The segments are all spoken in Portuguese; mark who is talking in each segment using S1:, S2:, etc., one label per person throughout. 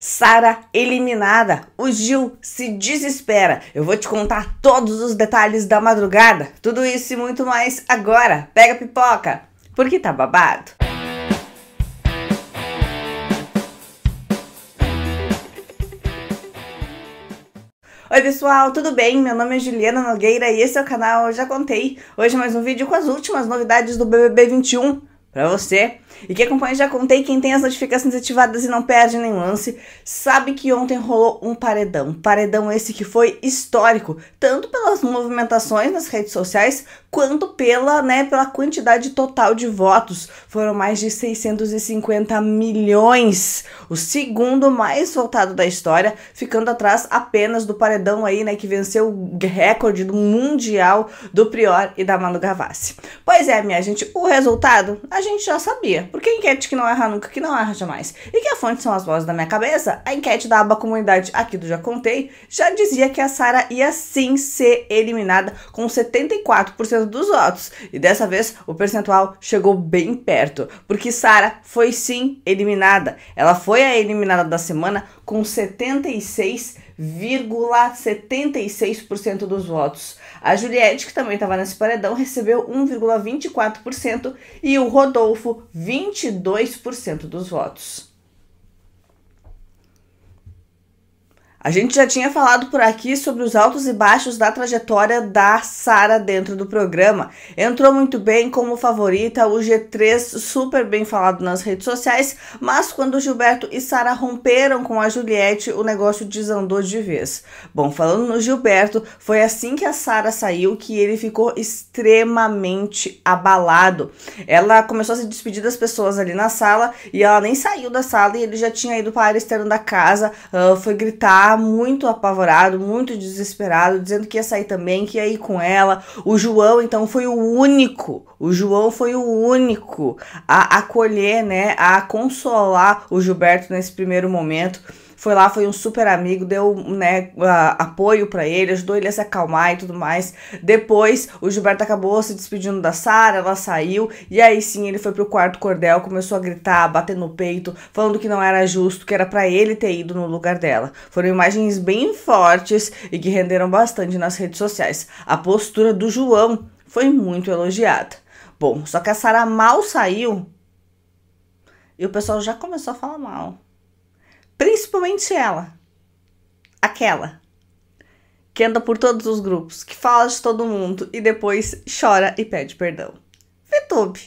S1: Sara eliminada. O Gil se desespera. Eu vou te contar todos os detalhes da madrugada. Tudo isso e muito mais agora. Pega pipoca, porque tá babado. Oi pessoal, tudo bem? Meu nome é Juliana Nogueira e esse é o canal Eu Já Contei. Hoje é mais um vídeo com as últimas novidades do BBB 21 para você e quem acompanha já contei, quem tem as notificações ativadas e não perde nem lance, sabe que ontem rolou um paredão. Paredão esse que foi histórico, tanto pelas movimentações nas redes sociais, quanto pela, né, pela quantidade total de votos. Foram mais de 650 milhões, o segundo mais votado da história, ficando atrás apenas do paredão aí, né, que venceu o recorde do mundial do Prior e da Manu Gavassi. Pois é, minha gente, o resultado a gente já sabia dia, porque a enquete que não erra nunca, que não erra jamais, e que a fonte são as vozes da minha cabeça, a enquete da aba comunidade aqui do Já Contei já dizia que a Sara ia sim ser eliminada com 74% dos votos. E dessa vez o percentual chegou bem perto, porque Sara foi sim eliminada. Ela foi a eliminada da semana com 76,76% dos votos. A Juliette, que também estava nesse paredão, recebeu 1,24% e o Rodolfo 22% dos votos. A gente já tinha falado por aqui sobre os altos e baixos da trajetória da Sara dentro do programa. Entrou muito bem como favorita, o G3 super bem falado nas redes sociais, mas quando Gilberto e Sara romperam com a Juliette, o negócio desandou de vez. Bom, falando no Gilberto, foi assim que a Sara saiu que ele ficou extremamente abalado. Ela começou a se despedir das pessoas ali na sala e ela nem saiu da sala e ele já tinha ido para a área externa da casa, uh, foi gritar muito apavorado, muito desesperado, dizendo que ia sair também, que ia ir com ela. O João, então, foi o único, o João foi o único a acolher, né, a consolar o Gilberto nesse primeiro momento foi lá, foi um super amigo, deu né, apoio para ele, ajudou ele a se acalmar e tudo mais. Depois, o Gilberto acabou se despedindo da Sara, ela saiu, e aí sim ele foi pro quarto cordel, começou a gritar, a bater no peito, falando que não era justo, que era para ele ter ido no lugar dela. Foram imagens bem fortes e que renderam bastante nas redes sociais. A postura do João foi muito elogiada. Bom, só que a Sara mal saiu e o pessoal já começou a falar mal. Principalmente ela. Aquela. Que anda por todos os grupos, que fala de todo mundo e depois chora e pede perdão. VTube.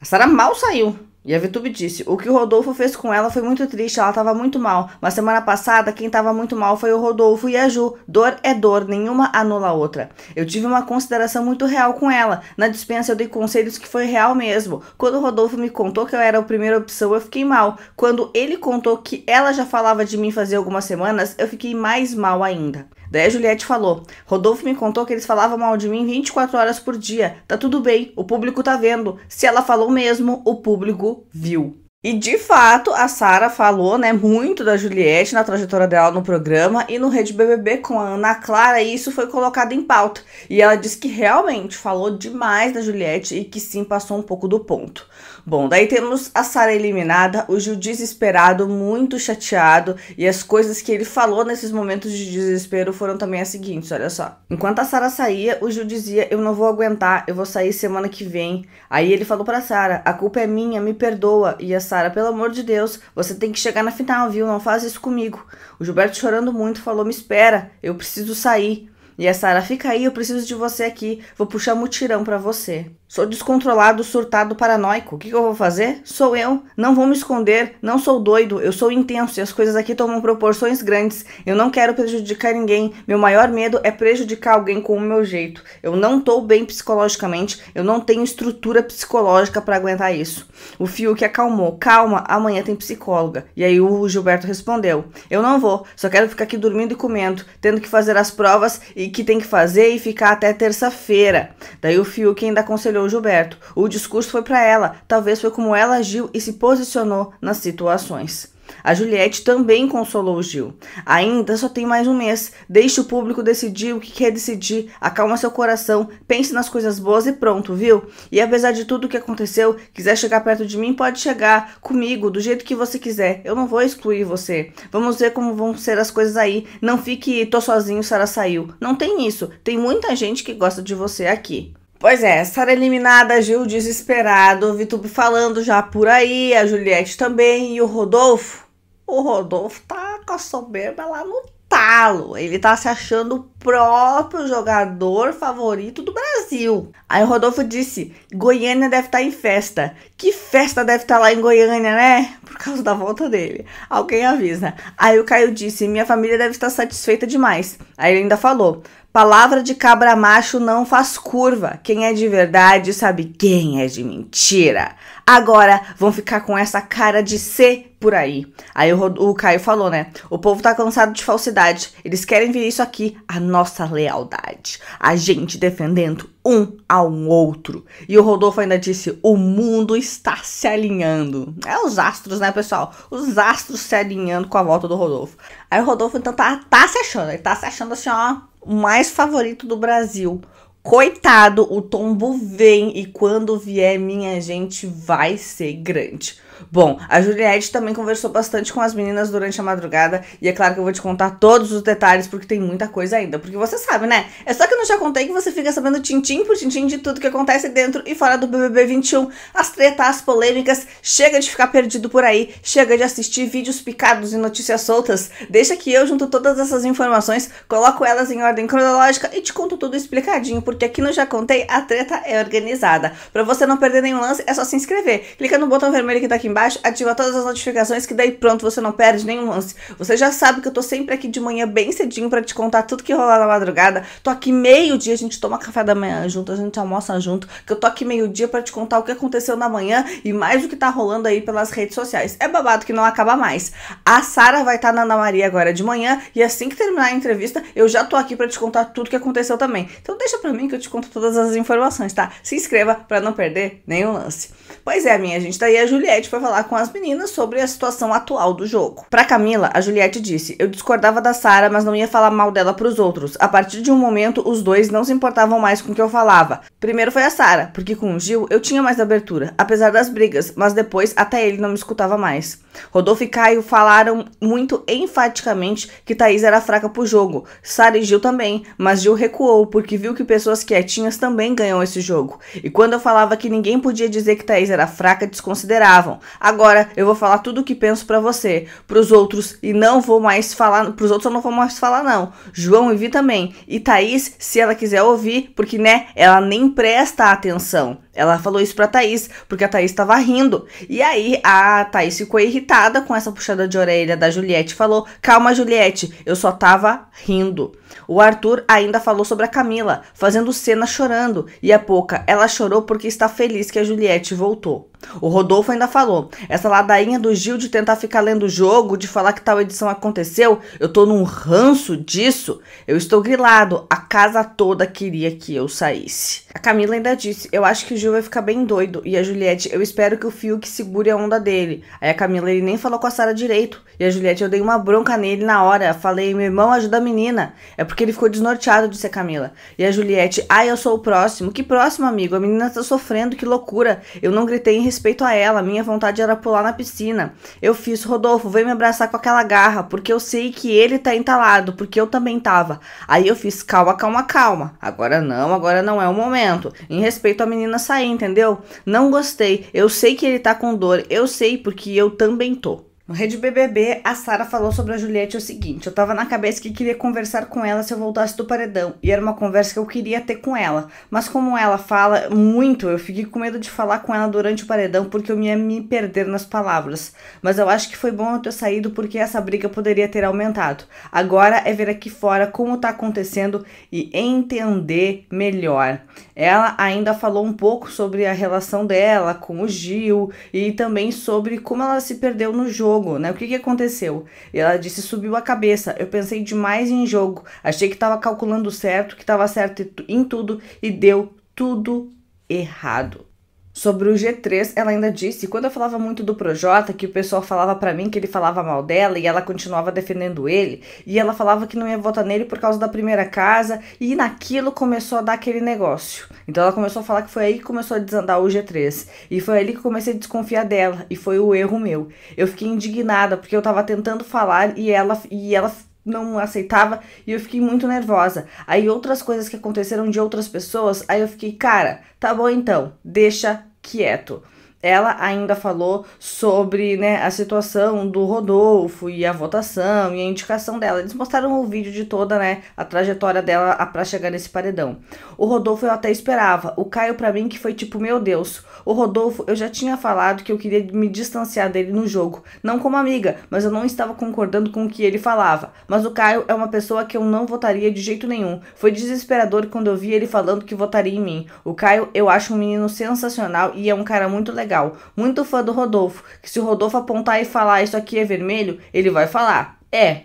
S1: A Sara mal saiu e a Vitube disse: O que o Rodolfo fez com ela foi muito triste, ela estava muito mal. Mas semana passada, quem estava muito mal foi o Rodolfo e a Ju. Dor é dor, nenhuma anula a outra. Eu tive uma consideração muito real com ela. Na dispensa, eu dei conselhos que foi real mesmo. Quando o Rodolfo me contou que eu era a primeira opção, eu fiquei mal. Quando ele contou que ela já falava de mim fazer algumas semanas, eu fiquei mais mal ainda. Daí a Juliette falou: Rodolfo me contou que eles falavam mal de mim 24 horas por dia. Tá tudo bem, o público tá vendo. Se ela falou mesmo, o público viu. E de fato, a Sara falou, né, muito da Juliette na trajetória dela no programa e no Rede BBB com a Ana Clara, e isso foi colocado em pauta. E ela disse que realmente falou demais da Juliette e que sim passou um pouco do ponto. Bom, daí temos a Sara eliminada, o Gil desesperado, muito chateado, e as coisas que ele falou nesses momentos de desespero foram também as seguintes, olha só. Enquanto a Sara saía, o Gil dizia: "Eu não vou aguentar, eu vou sair semana que vem". Aí ele falou para Sara: "A culpa é minha, me perdoa". E a Sara, pelo amor de Deus, você tem que chegar na final, viu? Não faz isso comigo. O Gilberto chorando muito falou: "Me espera, eu preciso sair". E a Sara: "Fica aí, eu preciso de você aqui. Vou puxar mutirão para você". Sou descontrolado, surtado, paranoico. O que, que, eu vou fazer? Sou eu. Não vou me esconder. Não sou doido. Eu sou intenso e as coisas aqui tomam proporções grandes. Eu não quero prejudicar ninguém. Meu maior medo é prejudicar alguém com o meu jeito. Eu não estou bem psicologicamente. Eu não tenho estrutura psicológica para aguentar isso. O fio que acalmou. Calma, amanhã tem psicóloga. E aí o Gilberto respondeu: Eu não vou. Só quero ficar aqui dormindo e comendo, tendo que fazer as provas e que tem que fazer e ficar até terça-feira. Daí o fio que ainda aconselhou lembrou Gilberto. O discurso foi para ela, talvez foi como ela agiu e se posicionou nas situações. A Juliette também consolou Gil. Ainda só tem mais um mês. Deixe o público decidir o que quer decidir. Acalma seu coração, pense nas coisas boas e pronto, viu? E apesar de tudo o que aconteceu, quiser chegar perto de mim, pode chegar comigo, do jeito que você quiser. Eu não vou excluir você. Vamos ver como vão ser as coisas aí. Não fique tô sozinho, Sara saiu. Não tem isso. Tem muita gente que gosta de você aqui. Pois é, estar eliminada, Gil desesperado, o Vitube falando já por aí, a Juliette também e o Rodolfo. O Rodolfo tá com a soberba lá no talo. Ele tá se achando o próprio jogador favorito do Brasil. Aí o Rodolfo disse: Goiânia deve estar tá em festa. Que festa deve estar tá lá em Goiânia, né? Por causa da volta dele. Alguém avisa. Aí o Caio disse: Minha família deve estar satisfeita demais. Aí ele ainda falou: Palavra de cabra macho não faz curva. Quem é de verdade sabe quem é de mentira. Agora vão ficar com essa cara de ser por aí. Aí o, o Caio falou, né? O povo tá cansado de falsidade. Eles querem ver isso aqui, a nossa lealdade. A gente defendendo um a um outro. E o Rodolfo ainda disse: o mundo está se alinhando. É os astros, né, pessoal? Os astros se alinhando com a volta do Rodolfo. Aí o Rodolfo, então, tá, tá se achando. Ele tá se achando assim, ó, o mais favorito do Brasil. Coitado, o tombo vem e quando vier, minha gente, vai ser grande. Bom, a Juliette também conversou bastante com as meninas durante a madrugada e é claro que eu vou te contar todos os detalhes porque tem muita coisa ainda. Porque você sabe, né? É só que eu não já contei que você fica sabendo tintim por tintim de tudo que acontece dentro e fora do BBB 21. As tretas, as polêmicas, chega de ficar perdido por aí, chega de assistir vídeos picados e notícias soltas. Deixa que eu junto todas essas informações, coloco elas em ordem cronológica e te conto tudo explicadinho, porque aqui no Já Contei a treta é organizada. Para você não perder nenhum lance, é só se inscrever. Clica no botão vermelho que tá aqui embaixo, ativa todas as notificações que daí pronto, você não perde nenhum lance. Você já sabe que eu tô sempre aqui de manhã bem cedinho para te contar tudo que rola na madrugada. Tô aqui meio-dia, a gente toma café da manhã junto, a gente almoça junto, que eu tô aqui meio-dia para te contar o que aconteceu na manhã e mais o que tá rolando aí pelas redes sociais. É babado que não acaba mais. A Sara vai estar tá na Ana Maria agora de manhã e assim que terminar a entrevista, eu já tô aqui para te contar tudo que aconteceu também. Então deixa para mim que eu te conto todas as informações, tá? Se inscreva para não perder nenhum lance. Pois é, minha gente, daí tá a Juliette foi falar com as meninas sobre a situação atual do jogo. Para Camila, a Juliette disse: Eu discordava da Sara, mas não ia falar mal dela para os outros. A partir de um momento, os dois não se importavam mais com o que eu falava. Primeiro foi a Sara, porque com o Gil eu tinha mais abertura, apesar das brigas, mas depois até ele não me escutava mais. Rodolfo e Caio falaram muito enfaticamente que Thaís era fraca pro jogo. Sara e Gil também, mas Gil recuou porque viu que pessoas quietinhas também ganham esse jogo. E quando eu falava que ninguém podia dizer que Thaís era fraca, desconsideravam. Agora eu vou falar tudo o que penso para você, pros outros e não vou mais falar, pros outros eu não vou mais falar não. João e Vi também. E Thaís, se ela quiser ouvir, porque né, ela nem presta atenção. Ela falou isso pra Thaís, porque a Thaís estava rindo. E aí a Thaís ficou irritada com essa puxada de orelha da Juliette. Falou: Calma, Juliette, eu só tava rindo. O Arthur ainda falou sobre a Camila, fazendo cena chorando. E a pouca, ela chorou porque está feliz que a Juliette voltou. O Rodolfo ainda falou: essa ladainha do Gil de tentar ficar lendo o jogo, de falar que tal edição aconteceu, eu tô num ranço disso. Eu estou grilado, a casa toda queria que eu saísse. A Camila ainda disse: eu acho que o Gil vai ficar bem doido. E a Juliette, eu espero que o Fiuk segure a onda dele. Aí a Camila, ele nem falou com a Sara direito. E a Juliette, eu dei uma bronca nele na hora. Falei: meu irmão, ajuda a menina. É porque ele ficou desnorteado, disse a Camila. E a Juliette, ai, ah, eu sou o próximo. Que próximo, amigo? A menina tá sofrendo, que loucura. Eu não gritei em respeito a ela, minha vontade era pular na piscina. Eu fiz, Rodolfo, vem me abraçar com aquela garra, porque eu sei que ele tá entalado, porque eu também tava. Aí eu fiz, calma, calma, calma. Agora não, agora não é o momento. Em respeito à menina sair, entendeu? Não gostei. Eu sei que ele tá com dor, eu sei porque eu também tô. No Rede BBB, a Sara falou sobre a Juliette o seguinte: eu tava na cabeça que queria conversar com ela se eu voltasse do paredão, e era uma conversa que eu queria ter com ela. Mas como ela fala muito, eu fiquei com medo de falar com ela durante o paredão porque eu ia me perder nas palavras. Mas eu acho que foi bom eu ter saído porque essa briga poderia ter aumentado. Agora é ver aqui fora como tá acontecendo e entender melhor. Ela ainda falou um pouco sobre a relação dela com o Gil e também sobre como ela se perdeu no jogo jogo, né? O que, que aconteceu? E ela disse: subiu a cabeça. Eu pensei demais em jogo. Achei que estava calculando certo, que estava certo em tudo e deu tudo errado. Sobre o G3, ela ainda disse, quando eu falava muito do Projota, que o pessoal falava para mim que ele falava mal dela e ela continuava defendendo ele, e ela falava que não ia votar nele por causa da primeira casa, e naquilo começou a dar aquele negócio. Então ela começou a falar que foi aí que começou a desandar o G3, e foi ali que comecei a desconfiar dela, e foi o erro meu. Eu fiquei indignada porque eu tava tentando falar e ela e ela não aceitava e eu fiquei muito nervosa. Aí outras coisas que aconteceram de outras pessoas, aí eu fiquei, cara, tá bom então, deixa quieto ela ainda falou sobre né, a situação do Rodolfo e a votação e a indicação dela. Eles mostraram o vídeo de toda né, a trajetória dela para chegar nesse paredão. O Rodolfo eu até esperava. O Caio, para mim, que foi tipo, meu Deus, o Rodolfo, eu já tinha falado que eu queria me distanciar dele no jogo. Não como amiga, mas eu não estava concordando com o que ele falava. Mas o Caio é uma pessoa que eu não votaria de jeito nenhum. Foi desesperador quando eu vi ele falando que votaria em mim. O Caio, eu acho um menino sensacional e é um cara muito legal legal. Muito fã do Rodolfo, que se o Rodolfo apontar e falar isso aqui é vermelho, ele vai falar: "É,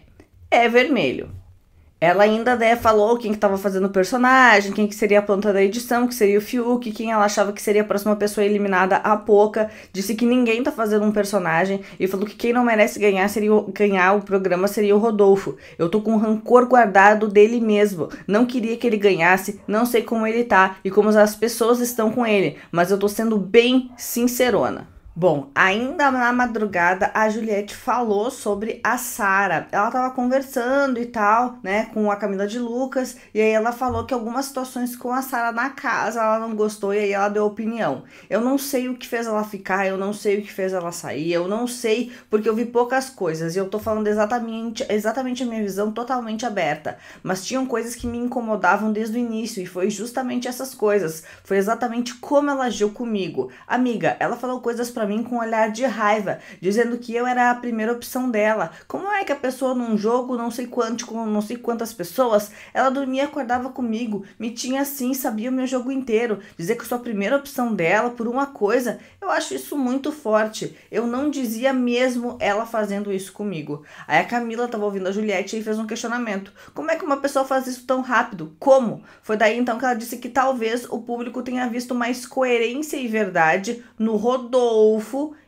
S1: é vermelho". Ela ainda né, falou quem estava fazendo o personagem, quem que seria a planta da edição, que seria o Fiuk, quem ela achava que seria a próxima pessoa eliminada a pouca. Disse que ninguém tá fazendo um personagem e falou que quem não merece ganhar seria o, ganhar o programa seria o Rodolfo. Eu tô com rancor guardado dele mesmo. Não queria que ele ganhasse, não sei como ele tá e como as pessoas estão com ele, mas eu tô sendo bem sincerona. Bom, ainda na madrugada a Juliette falou sobre a Sara. Ela estava conversando e tal, né, com a Camila de Lucas, e aí ela falou que algumas situações com a Sara na casa ela não gostou e aí ela deu opinião. Eu não sei o que fez ela ficar, eu não sei o que fez ela sair, eu não sei porque eu vi poucas coisas e eu tô falando exatamente, exatamente a minha visão totalmente aberta, mas tinham coisas que me incomodavam desde o início e foi justamente essas coisas. Foi exatamente como ela agiu comigo. Amiga, ela falou coisas para mim com um olhar de raiva, dizendo que eu era a primeira opção dela. Como é que a pessoa num jogo, não sei quanto, com não sei quantas pessoas, ela dormia e acordava comigo, me tinha assim, sabia o meu jogo inteiro. Dizer que eu sou a primeira opção dela por uma coisa, eu acho isso muito forte. Eu não dizia mesmo ela fazendo isso comigo. Aí a Camila estava ouvindo a Juliette e fez um questionamento. Como é que uma pessoa faz isso tão rápido? Como? Foi daí então que ela disse que talvez o público tenha visto mais coerência e verdade no Rodolfo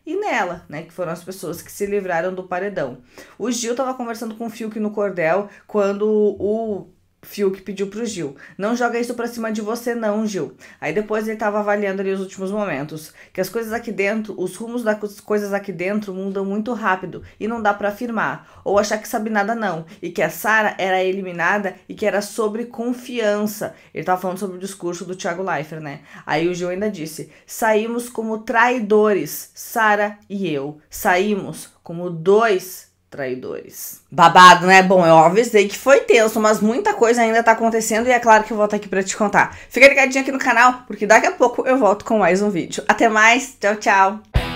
S1: e Nela, né? Que foram as pessoas que se livraram do paredão. O Gil estava conversando com o Fiuk no cordel quando o Fiuk pediu pro Gil. Não joga isso pra cima de você, não, Gil. Aí depois ele tava avaliando ali os últimos momentos. Que as coisas aqui dentro, os rumos das coisas aqui dentro mudam muito rápido e não dá para afirmar. Ou achar que sabe nada, não. E que a Sara era eliminada e que era sobre confiança. Ele tava falando sobre o discurso do Thiago Leifert, né? Aí o Gil ainda disse: saímos como traidores, Sara e eu. Saímos como dois traidores. Babado, né? Bom, eu avisei que foi tenso, mas muita coisa ainda tá acontecendo e é claro que eu volto aqui para te contar. Fica ligadinho aqui no canal, porque daqui a pouco eu volto com mais um vídeo. Até mais, tchau, tchau!